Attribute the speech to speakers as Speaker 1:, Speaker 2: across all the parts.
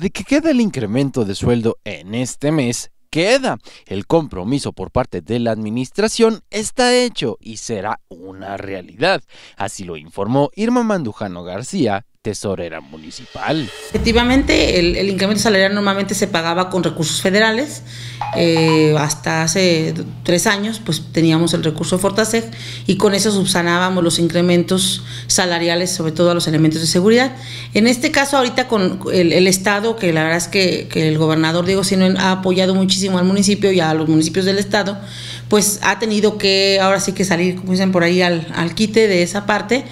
Speaker 1: de que queda el incremento de sueldo en este mes, queda. El compromiso por parte de la administración está hecho y será una realidad. Así lo informó Irma Mandujano García, tesorera municipal.
Speaker 2: Efectivamente, el, incremento salarial normalmente se pagaba con recursos federales. Eh, hasta hace tres años, pues teníamos el recurso Fortaseg y con eso subsanábamos los incrementos salariales, sobre todo a los elementos de seguridad. En este caso, ahorita con el, Estado, que la verdad es que, el gobernador Diego Sino ha apoyado muchísimo al municipio y a los municipios del Estado, pues ha tenido que ahora sí que salir, como dicen por ahí, al, al quite de esa parte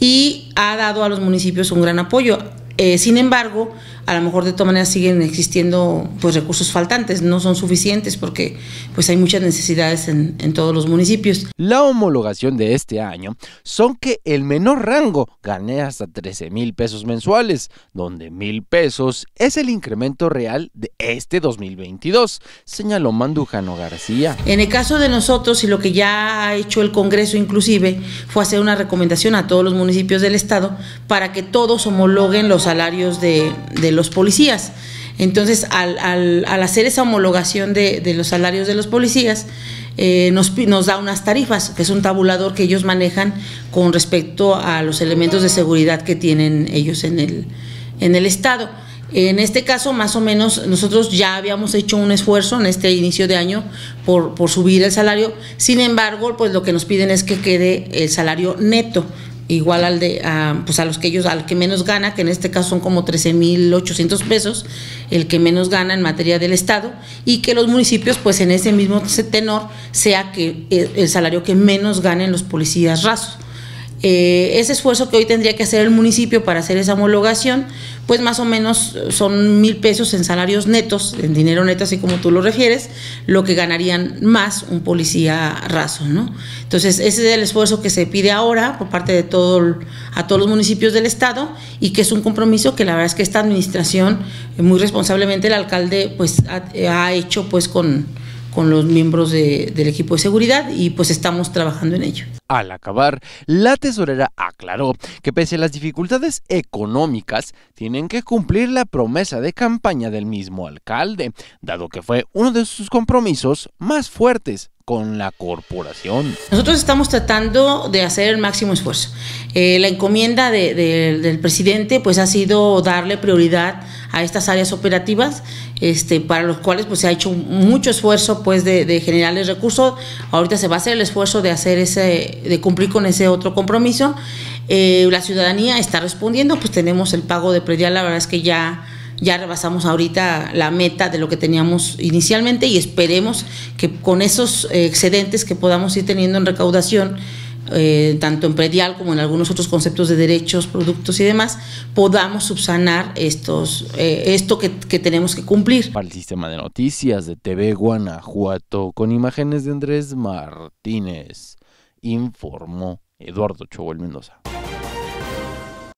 Speaker 2: y ha dado a los municipios un gran apoyo. Eh, sin embargo, a lo mejor de todas maneras siguen existiendo pues, recursos faltantes, no son suficientes porque pues, hay muchas necesidades en, en todos los municipios. La homologación de
Speaker 1: este año son que el menor rango gane hasta 13 mil pesos mensuales, donde mil pesos es el incremento real de este 2022, señaló
Speaker 2: Mandujano García. En el caso de nosotros y lo que ya ha hecho el Congreso inclusive fue hacer una recomendación a todos los municipios del Estado para que todos homologuen los salarios de, los policías. Entonces, al, al, hacer esa homologación de, los salarios de los policías, eh, nos, nos, da unas tarifas, que es un tabulador que ellos manejan con respecto a los elementos de seguridad que tienen ellos en el, en el Estado. En este caso, más o menos, nosotros ya habíamos hecho un esfuerzo en este inicio de año por, por subir el salario. Sin embargo, pues lo que nos piden es que quede el salario neto igual al de, a, pues a los que ellos, al que menos gana, que en este caso son como 13.800 pesos, el que menos gana en materia del Estado, y que los municipios, pues en ese mismo tenor, sea que el, eh, el salario que menos ganen los policías rasos. Eh, ese esfuerzo que hoy tendría que hacer el municipio para hacer esa homologación, pues más o menos son mil pesos en salarios netos, en dinero neto, así como tú lo refieres, lo que ganarían más un policía raso, ¿no? Entonces, ese es el esfuerzo que se pide ahora por parte de todo, a todos los municipios del Estado y que es un compromiso que la verdad es que esta administración, eh, muy responsablemente el alcalde, pues ha, eh, ha hecho pues con con los miembros del equipo de seguridad y pues estamos trabajando en ello. Al
Speaker 1: acabar, la tesorera aclaró que pese a las dificultades económicas, tienen que cumplir la promesa de campaña del mismo alcalde, dado que fue uno de sus compromisos más fuertes con la corporación.
Speaker 2: Nosotros estamos tratando de hacer el máximo esfuerzo. Eh, la encomienda del presidente pues ha sido darle prioridad a estas áreas operativas, este, para los cuales pues se ha hecho mucho esfuerzo pues de, de generarles recursos. Ahorita se va a hacer el esfuerzo de hacer ese, de cumplir con ese otro compromiso. Eh, la ciudadanía está respondiendo, pues tenemos el pago de predial, la verdad es que ya ya rebasamos ahorita la meta de lo que teníamos inicialmente y esperemos que con esos excedentes que podamos ir teniendo en recaudación, eh, tanto en predial como en algunos otros conceptos de derechos, productos y demás, podamos subsanar estos, eh, esto que, tenemos que cumplir. Para el sistema de noticias de TV
Speaker 1: Guanajuato, con imágenes de Andrés Martínez, informó Eduardo Chobol Mendoza.